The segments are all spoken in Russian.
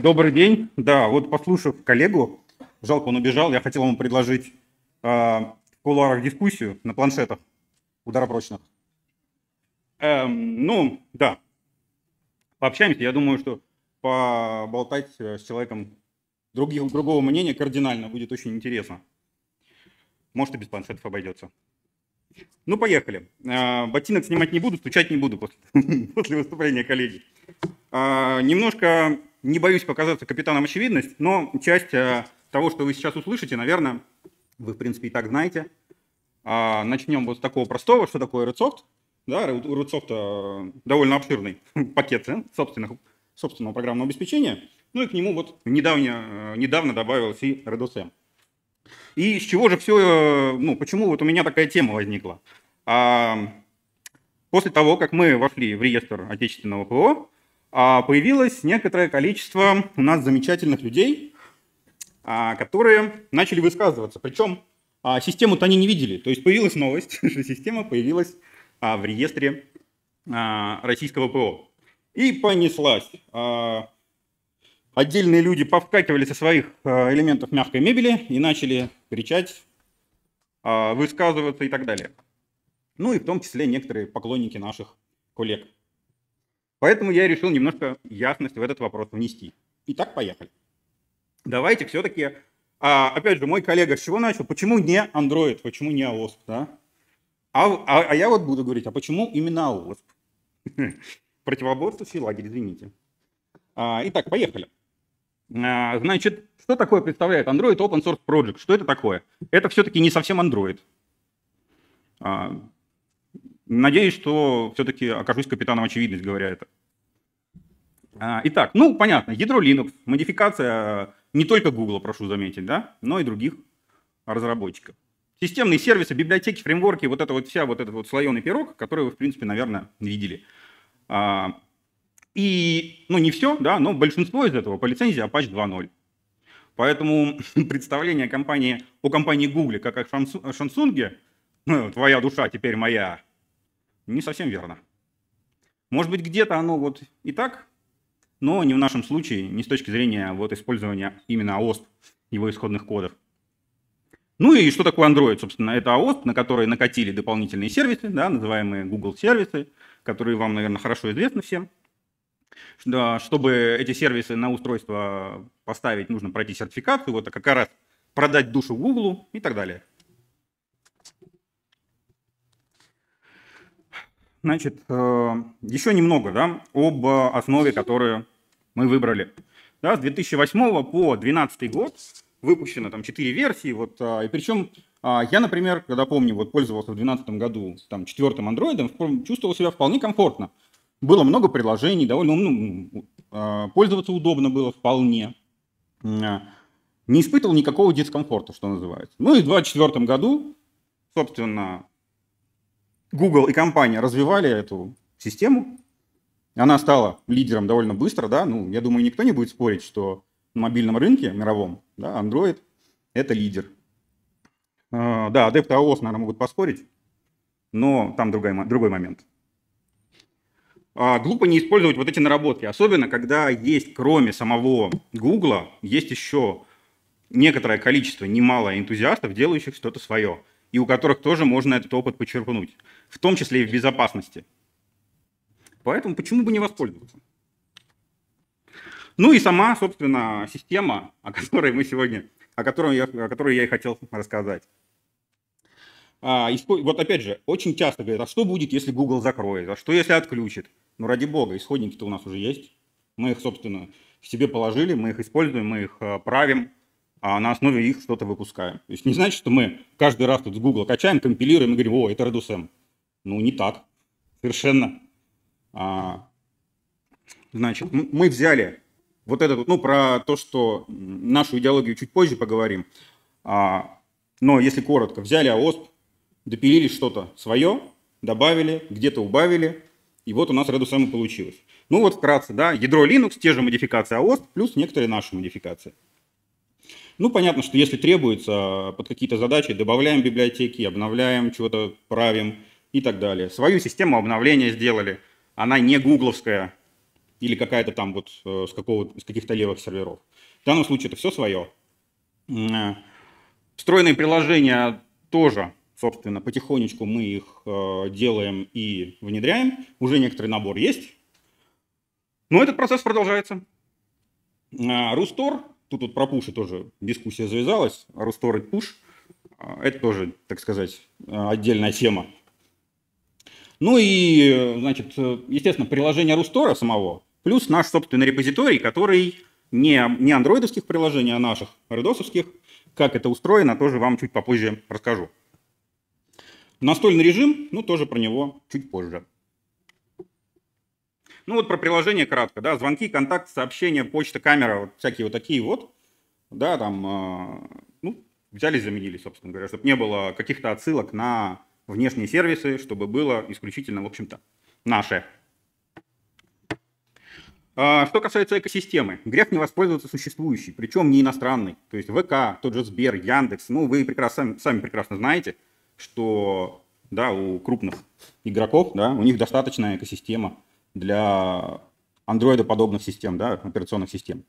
Добрый день. Да, вот послушав коллегу, жалко, он убежал, я хотел ему предложить э, в кулуарах дискуссию на планшетах ударопрочных. Эм, ну, да, пообщаемся. Я думаю, что поболтать э, с человеком других, другого мнения кардинально будет очень интересно. Может, и без планшетов обойдется. Ну, поехали. Э, ботинок снимать не буду, стучать не буду после, после выступления коллеги. А, немножко не боюсь показаться капитаном очевидность, но часть э, того, что вы сейчас услышите, наверное, вы, в принципе, и так знаете. А, начнем вот с такого простого, что такое RedSoft. Да, RedSoft э, довольно обширный пакет собственных, собственного программного обеспечения. Ну и к нему вот э, недавно, недавно добавилась и RedOSM. И с чего же все, ну, почему вот у меня такая тема возникла? А, после того, как мы вошли в реестр отечественного ПО, а, появилось некоторое количество у нас замечательных людей, а, которые начали высказываться. Причем а, систему-то они не видели. То есть появилась новость, что система появилась в реестре российского ПО. И понеслась. Отдельные люди повскакивали со своих элементов мягкой мебели и начали кричать, высказываться и так далее. Ну и в том числе некоторые поклонники наших коллег. Поэтому я решил немножко ясности в этот вопрос внести. Итак, поехали. Давайте все-таки, а, опять же, мой коллега с чего начал? Почему не Android, почему не OSP? Да? А, а, а я вот буду говорить, а почему именно OSP? Противоборствующий лагерь, извините. А, итак, поехали. А, значит, что такое представляет Android Open Source Project? Что это такое? Это все-таки не совсем Android. Надеюсь, что все-таки окажусь капитаном очевидность, говоря это. Итак, ну, понятно, ядро Linux, модификация не только Google, прошу заметить, да, но и других разработчиков. Системные сервисы, библиотеки, фреймворки, вот это вот вся, вот этот вот слоеный пирог, который вы, в принципе, наверное, видели. И, ну, не все, да, но большинство из этого по лицензии Apache 2.0. Поэтому представление компании, о компании Google как о Шансунге, ну, твоя душа теперь моя, не совсем верно. Может быть, где-то оно вот и так, но не в нашем случае, не с точки зрения вот использования именно АОСТ, его исходных кодов. Ну и что такое Android, собственно? Это АОСТ, на который накатили дополнительные сервисы, да, называемые Google сервисы, которые вам, наверное, хорошо известны всем. Чтобы эти сервисы на устройство поставить, нужно пройти сертификацию, вот как раз продать душу Google и так далее. Значит, э, еще немного да, об э, основе, которую мы выбрали. Да, с 2008 по 2012 год выпущено там 4 версии. Вот, а, и причем а, я, например, когда помню, вот пользовался в 2012 году там, четвертым андроидом, чувствовал себя вполне комфортно. Было много приложений, довольно ну, а, пользоваться удобно было вполне. Не испытывал никакого дискомфорта, что называется. Ну и в 2024 году, собственно, Google и компания развивали эту систему. Она стала лидером довольно быстро, да. Ну, я думаю, никто не будет спорить, что на мобильном рынке мировом, да, Android – это лидер. А, да, адепты iOS, наверное, могут поспорить, но там другой, другой момент. А, глупо не использовать вот эти наработки, особенно когда есть, кроме самого Гугла, есть еще некоторое количество немало энтузиастов, делающих что-то свое и у которых тоже можно этот опыт почерпнуть, в том числе и в безопасности. Поэтому почему бы не воспользоваться? Ну и сама, собственно, система, о которой мы сегодня, о которой я, о которой я и хотел рассказать. А, исп... Вот опять же, очень часто говорят, а что будет, если Google закроет, а что, если отключит? Ну, ради бога, исходники-то у нас уже есть. Мы их, собственно, в себе положили, мы их используем, мы их а, правим а на основе их что-то выпускаем. То есть не значит, что мы каждый раз тут с Google качаем, компилируем и говорим, о, это ReduceM. Ну, не так. Совершенно. А, значит, мы взяли вот этот, ну, про то, что нашу идеологию чуть позже поговорим. А, но если коротко, взяли АОСП, допилили что-то свое, добавили, где-то убавили, и вот у нас ReduceM получилось. Ну вот вкратце, да, ядро Linux, те же модификации АОСП, плюс некоторые наши модификации. Ну, понятно, что если требуется а, под какие-то задачи, добавляем библиотеки, обновляем, чего-то правим и так далее. Свою систему обновления сделали. Она не гугловская или какая-то там вот э, с, какого, с каких-то левых серверов. В данном случае это все свое. Э, встроенные приложения тоже, собственно, потихонечку мы их э, делаем и внедряем. Уже некоторый набор есть. Но этот процесс продолжается. Рустор Тут вот про пуши тоже дискуссия завязалась. А Русторить пуш. А, это тоже, так сказать, а, отдельная тема. Ну и, значит, естественно, приложение Рустора самого, плюс наш собственный репозиторий, который не, не андроидовских приложений, а наших, редосовских. Как это устроено, тоже вам чуть попозже расскажу. Настольный режим, ну, тоже про него чуть позже. Ну вот про приложение кратко, да, звонки, контакты, сообщения, почта, камера, вот всякие вот такие вот, да, там, э, ну, взяли, заменили, собственно говоря, чтобы не было каких-то отсылок на внешние сервисы, чтобы было исключительно, в общем-то, наше. А, что касается экосистемы, грех не воспользоваться существующей, причем не иностранной. То есть ВК, тот же Сбер, Яндекс, ну вы прекрасно, сами, сами прекрасно знаете, что да, у крупных игроков, да, у них достаточная экосистема для Android-подобных систем, да, операционных систем.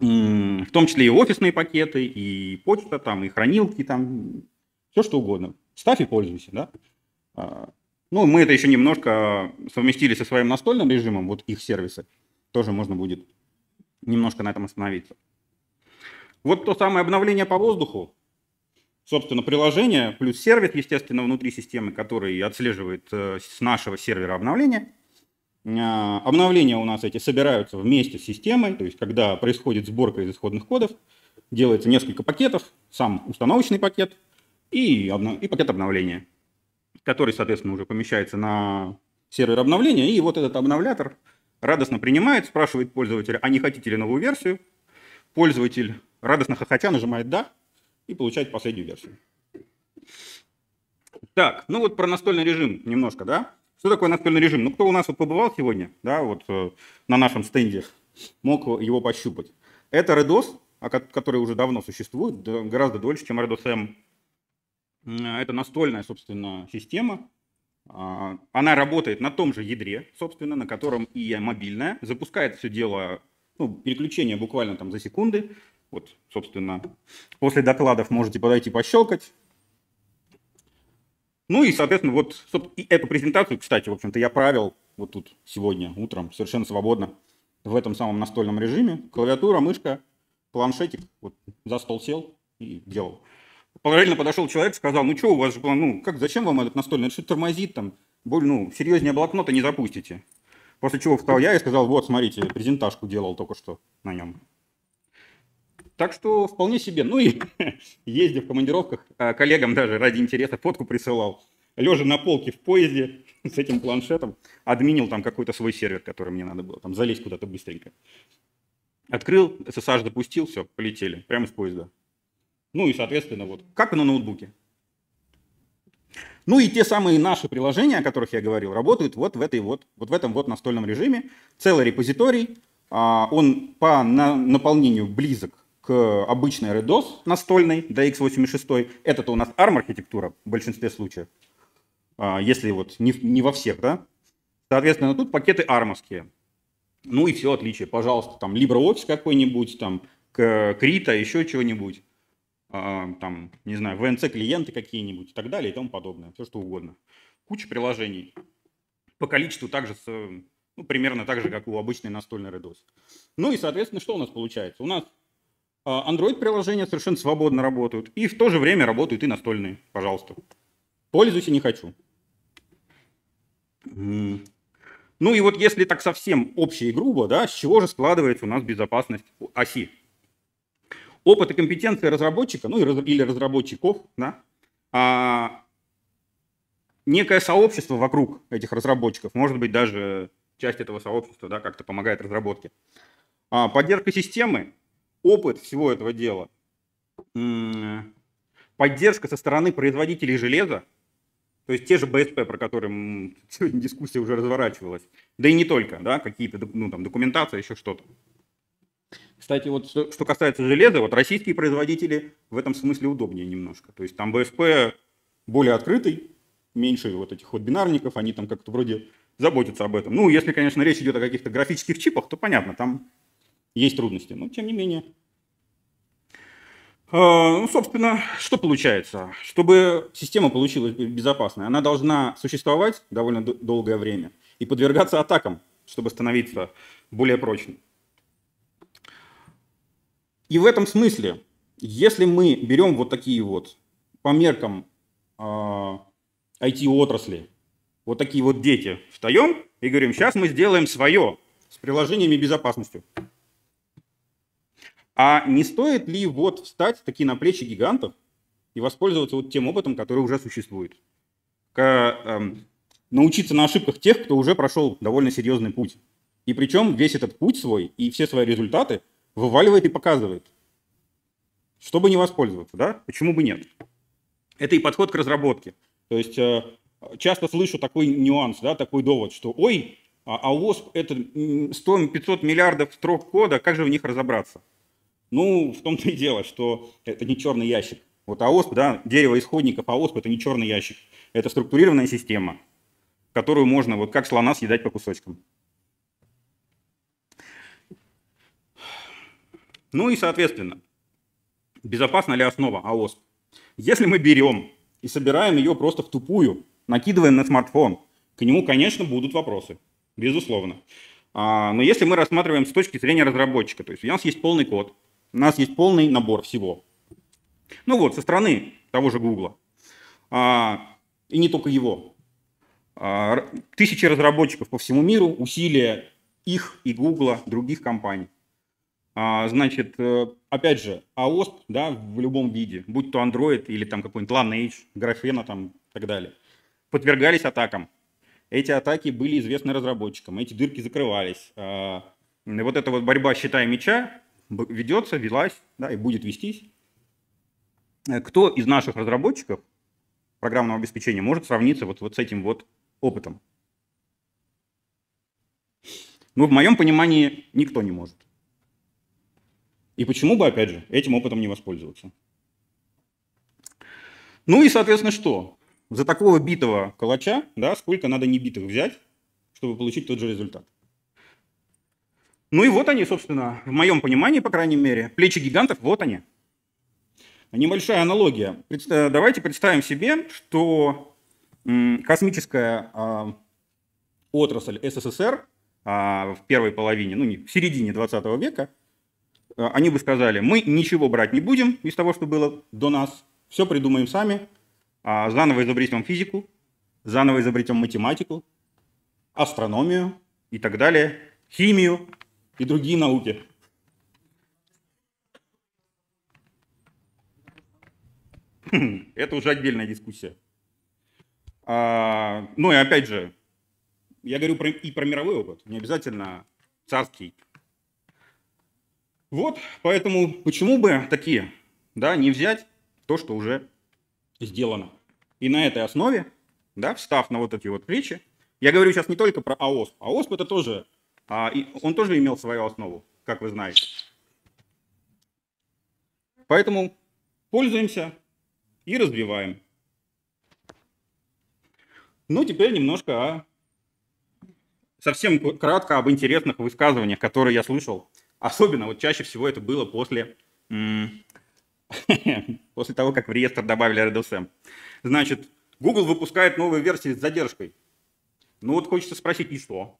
В том числе и офисные пакеты, и почта, там, и хранилки, там, все что угодно. Ставь и пользуйся, да. А, ну, мы это еще немножко совместили со своим настольным режимом, вот их сервисы. Тоже можно будет немножко на этом остановиться. Вот то самое обновление по воздуху. Собственно, приложение плюс сервис, естественно, внутри системы, который отслеживает э, с нашего сервера обновление. А, обновления у нас эти собираются вместе с системой, то есть когда происходит сборка из исходных кодов, делается несколько пакетов, сам установочный пакет и, обнов... и пакет обновления, который, соответственно, уже помещается на сервер обновления, и вот этот обновлятор радостно принимает, спрашивает пользователя, а не хотите ли новую версию? Пользователь радостно хохоча нажимает «да» и получает последнюю версию. Так, ну вот про настольный режим немножко, да? Что такое настольный режим? Ну, кто у нас вот побывал сегодня, да, вот э, на нашем стенде, мог его пощупать. Это Redos, который уже давно существует, гораздо дольше, чем Redos M. Э, это настольная, собственно, система. А, она работает на том же ядре, собственно, на котором и мобильная. Запускает все дело, ну, переключение буквально там за секунды. Вот, собственно, после докладов можете подойти пощелкать, ну и, соответственно, вот и эту презентацию, кстати, в общем-то, я правил вот тут сегодня утром совершенно свободно в этом самом настольном режиме. Клавиатура, мышка, планшетик. Вот за стол сел и делал. Параллельно подошел человек, сказал, ну что у вас же план, ну как, зачем вам этот настольный, это что тормозит там, боль, ну серьезнее блокнота не запустите. После чего встал я и сказал, вот, смотрите, презентажку делал только что на нем. Так что вполне себе. Ну и ездил в командировках, а, коллегам даже ради интереса фотку присылал. Лежа на полке в поезде с этим планшетом, админил там какой-то свой сервер, который мне надо было там залезть куда-то быстренько. Открыл, SSH допустил, все, полетели, прямо из поезда. Ну и, соответственно, вот, как на ноутбуке. Ну и те самые наши приложения, о которых я говорил, работают вот в, этой вот, вот в этом вот настольном режиме. Целый репозиторий, он по наполнению близок к обычной RDOS настольной, DX86. Это-то у нас ARM-архитектура в большинстве случаев, а, если вот не, не во всех, да. Соответственно, тут пакеты армовские. Ну и все отличие. Пожалуйста, там LibreOffice какой-нибудь, там Крита, еще чего-нибудь. А, там, не знаю, ВНЦ-клиенты какие-нибудь и так далее и тому подобное. Все что угодно. Куча приложений. По количеству также ну, примерно так же, как у обычной настольной RDOS. Ну и, соответственно, что у нас получается? У нас а, Android-приложения совершенно свободно работают. И в то же время работают и настольные. Пожалуйста. Пользуйся не хочу. Ну и вот если так совсем общее и грубо, да, с чего же складывается у нас безопасность оси? Опыт и компетенция разработчика, ну или разработчиков, да, а, некое сообщество вокруг этих разработчиков, может быть даже часть этого сообщества, да, как-то помогает разработке. А, поддержка системы, опыт всего этого дела, поддержка со стороны производителей железа, то есть те же БСП, про которые сегодня дискуссия уже разворачивалась, да и не только, да, какие-то ну, там, документация, еще что-то. Кстати, вот что, что касается железа, вот российские производители в этом смысле удобнее немножко. То есть там БСП более открытый, меньше вот этих вот бинарников, они там как-то вроде заботятся об этом. Ну, если, конечно, речь идет о каких-то графических чипах, то понятно, там есть трудности, но тем не менее. А, ну, собственно, что получается? Чтобы система получилась безопасной, она должна существовать довольно долгое время и подвергаться атакам, чтобы становиться более прочной. И в этом смысле, если мы берем вот такие вот по меркам э, а, IT-отрасли, вот такие вот дети, встаем и говорим, сейчас мы сделаем свое с приложениями безопасностью. А не стоит ли вот встать такие на плечи гигантов и воспользоваться вот тем опытом, который уже существует? К, эм, научиться на ошибках тех, кто уже прошел довольно серьезный путь. И причем весь этот путь свой и все свои результаты вываливает и показывает. Чтобы не воспользоваться, да? Почему бы нет? Это и подход к разработке. То есть э, часто слышу такой нюанс, да, такой довод, что «Ой, а ОСП а это 100-500 миллиардов строк кода, как же в них разобраться?» Ну, в том-то и дело, что это не черный ящик. Вот АОСП, да, дерево исходников АОСП – это не черный ящик. Это структурированная система, которую можно вот как слона съедать по кусочкам. Ну и, соответственно, безопасна ли основа АОСП? Если мы берем и собираем ее просто в тупую, накидываем на смартфон, к нему, конечно, будут вопросы, безусловно. А, но если мы рассматриваем с точки зрения разработчика, то есть у нас есть полный код, у нас есть полный набор всего. Ну вот, со стороны того же Гугла. А, и не только его. А, тысячи разработчиков по всему миру, усилия их и Гугла, других компаний. А, значит, э, опять же, АОСП, да, в любом виде, будь то Android или там какой-нибудь Lineage, Графена там и так далее, подвергались атакам. Эти атаки были известны разработчикам, эти дырки закрывались. Вот эта вот борьба «Считай меча», ведется, велась да, и будет вестись. Э, кто из наших разработчиков программного обеспечения может сравниться вот, вот с этим вот опытом? Ну, в моем понимании, никто не может. И почему бы, опять же, этим опытом не воспользоваться? Ну и, соответственно, что? За такого битого калача, да, сколько надо не битых взять, чтобы получить тот же результат? Ну и вот они, собственно, в моем понимании, по крайней мере, плечи гигантов, вот они. Небольшая аналогия. давайте представим себе, что космическая а, отрасль СССР а, в первой половине, ну, не, в середине 20 века, а, они бы сказали, мы ничего брать не будем из того, что было до нас, все придумаем сами, заново изобретем физику, заново изобретем математику, астрономию и так далее, химию, и другие науки. Это уже отдельная дискуссия. А, ну и опять же, я говорю про, и про мировой опыт, не обязательно царский. Вот, поэтому почему бы такие, да, не взять то, что уже сделано. И на этой основе, да, встав на вот эти вот плечи, я говорю сейчас не только про АОСП. АОСП это тоже а, и он тоже имел свою основу, как вы знаете. Поэтому пользуемся и развиваем. Ну, теперь немножко о... совсем кратко об интересных высказываниях, которые я слышал. Особенно вот чаще всего это было после, после того, как в реестр добавили RDSM. Значит, Google выпускает новые версии с задержкой. Ну вот хочется спросить, и что?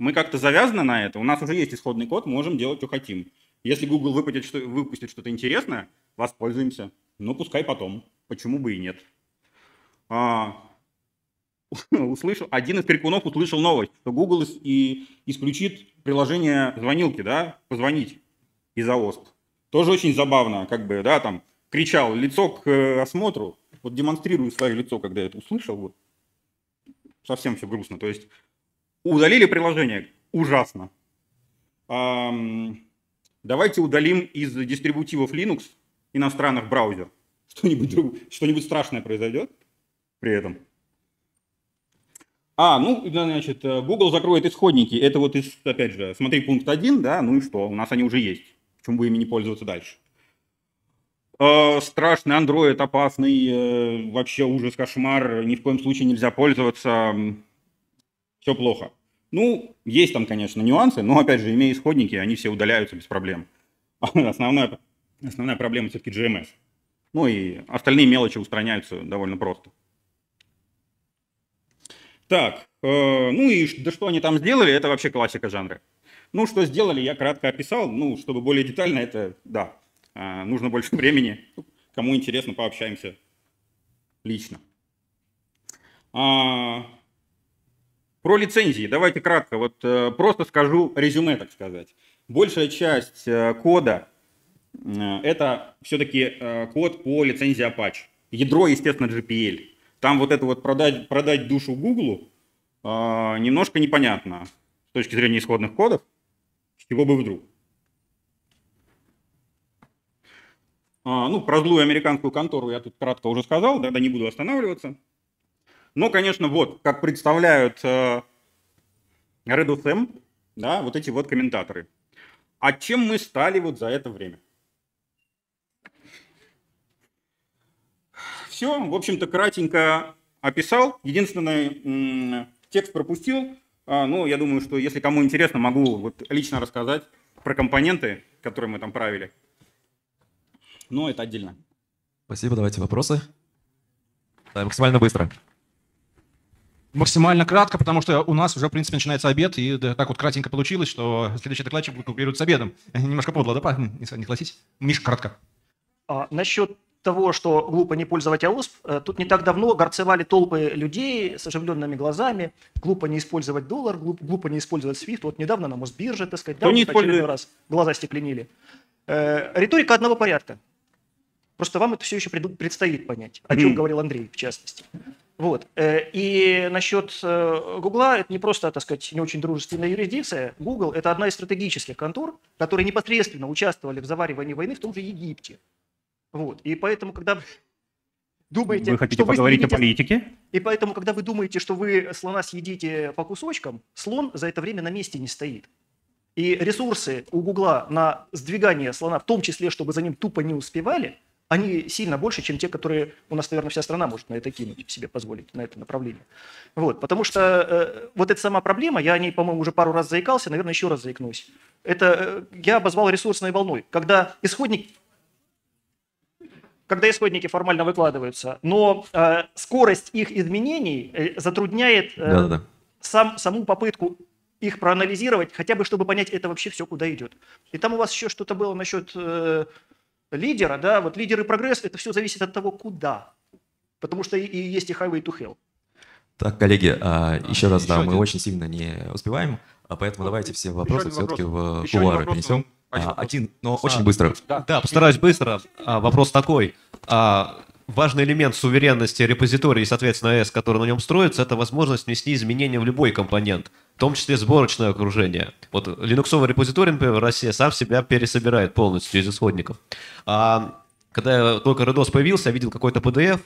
Мы как-то завязаны на это, у нас уже есть исходный код, можем делать, что хотим. Если Google выпустит, что, выпустит что-то интересное, воспользуемся. Но ну, пускай потом. Почему бы и нет. А, услышал, один из крикунов услышал новость, что Google и исключит приложение звонилки, да, позвонить из-за ОСП. Тоже очень забавно, как бы, да, там, кричал лицо к э, осмотру, вот демонстрирую свое лицо, когда я это услышал, вот, совсем все грустно. То есть Удалили приложение? Ужасно. Эм, давайте удалим из дистрибутивов Linux иностранных браузер. Что-нибудь, что-нибудь страшное произойдет при этом. А, ну, значит, э, Google закроет исходники. Это вот из, опять же, смотри, пункт 1, да, ну и что, у нас они уже есть. Почему бы ими не пользоваться дальше? Э, страшный Android, опасный, э, вообще ужас, кошмар, ни в коем случае нельзя пользоваться все плохо. Ну, есть там, конечно, нюансы, но, опять же, имея исходники, они все удаляются без проблем. А основная, основная проблема все-таки GMS. Ну и остальные мелочи устраняются довольно просто. Так, э, ну и да что они там сделали, это вообще классика жанра. Ну, что сделали, я кратко описал. Ну, чтобы более детально, это, да, э, нужно больше времени. Кому интересно, пообщаемся лично. А, про лицензии давайте кратко, вот э, просто скажу резюме, так сказать. Большая часть э, кода э, это все-таки код по лицензии Apache. Ядро, естественно, GPL. Там вот это вот продать, продать душу Гуглу немножко непонятно с точки зрения исходных кодов, с чего бы вдруг. А, ну, про злую американскую контору я тут кратко уже сказал, да, да не буду останавливаться. Но, конечно, вот, как представляют э, Red FM, да, вот эти вот комментаторы. А чем мы стали вот за это время? Все, в общем-то, кратенько описал. Единственный текст пропустил. А, ну, я думаю, что если кому интересно, могу вот лично рассказать про компоненты, которые мы там правили. Но это отдельно. Спасибо, давайте вопросы. Да, максимально быстро. Максимально кратко, потому что у нас уже, в принципе, начинается обед, и да, так вот кратенько получилось, что следующий докладчик будет конкурировать с обедом. Немножко подло, да, парни? не согласитесь? Миш, кратко. А, насчет того, что глупо не пользовать АОСП, э, тут не так давно горцевали толпы людей с оживленными глазами, глупо не использовать доллар, глупо, глупо не использовать свифт. Вот недавно на Мосбирже, так сказать, Кто да, не вот раз глаза стекленили. Э, риторика одного порядка. Просто вам это все еще предстоит понять, о чем говорил Андрей, в частности. Вот. Э, и насчет э, Гугла, это не просто, так сказать, не очень дружественная юрисдикция. Google – это одна из стратегических контор, которые непосредственно участвовали в заваривании войны в том же Египте. Вот. И поэтому, когда вы думаете... Вы хотите что поговорить вы съедите... о политике? И поэтому, когда вы думаете, что вы слона съедите по кусочкам, слон за это время на месте не стоит. И ресурсы у Гугла на сдвигание слона, в том числе, чтобы за ним тупо не успевали – они сильно больше, чем те, которые у нас, наверное, вся страна может на это кинуть, себе позволить, на это направление. Вот, потому что э, вот эта сама проблема, я о ней, по-моему, уже пару раз заикался, наверное, еще раз заикнусь. Это э, я обозвал ресурсной волной, когда исходник когда исходники формально выкладываются, но э, скорость их изменений э, затрудняет э, да -да -да. сам, саму попытку их проанализировать, хотя бы чтобы понять, это вообще все куда идет. И там у вас еще что-то было насчет э, лидера, да, вот лидеры и прогресс, это все зависит от того, куда. Потому что и, и есть и highway to hell. Так, коллеги, а, еще раз, еще да, один. мы очень сильно не успеваем, а поэтому ну, давайте все вопросы все-таки в э, кулуары перенесем. А, один, но очень быстро. Да, да постараюсь быстро. А, вопрос такой. А, важный элемент суверенности репозитории соответственно, S, который на нем строится, это возможность внести изменения в любой компонент, в том числе сборочное окружение. Вот линуксовый репозиторий, например, России сам себя пересобирает полностью из исходников. А когда только Redos появился, я видел какой-то PDF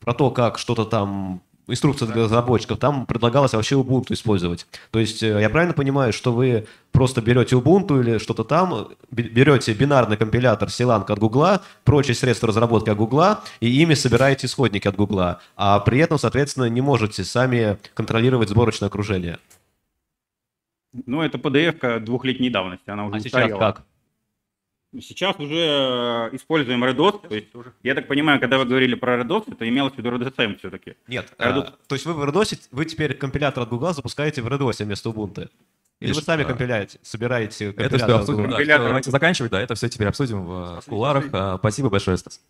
про то, как что-то там инструкция для разработчиков, там предлагалось вообще Ubuntu использовать. То есть э, я правильно понимаю, что вы просто берете Ubuntu или что-то там, берете бинарный компилятор Silank от Гугла, прочие средства разработки от Гугла, и ими собираете исходники от Гугла, а при этом, соответственно, не можете сами контролировать сборочное окружение. Ну, это PDF-ка двухлетней давности, она уже а устарела. сейчас как? Сейчас уже э, используем Redot. То есть, тоже. Я так понимаю, когда вы говорили про Redot, это имелось в виду RedSM все-таки. Нет, Redot. Э, то есть вы в Redot, вы теперь компилятор от Google запускаете в Redot вместо Ubuntu. Или вы сами компиляете, собираете Это все обсудим. Да, компилятор. Давайте заканчивать, да, это все теперь обсудим в э, куларах. Э, спасибо большое, Стас.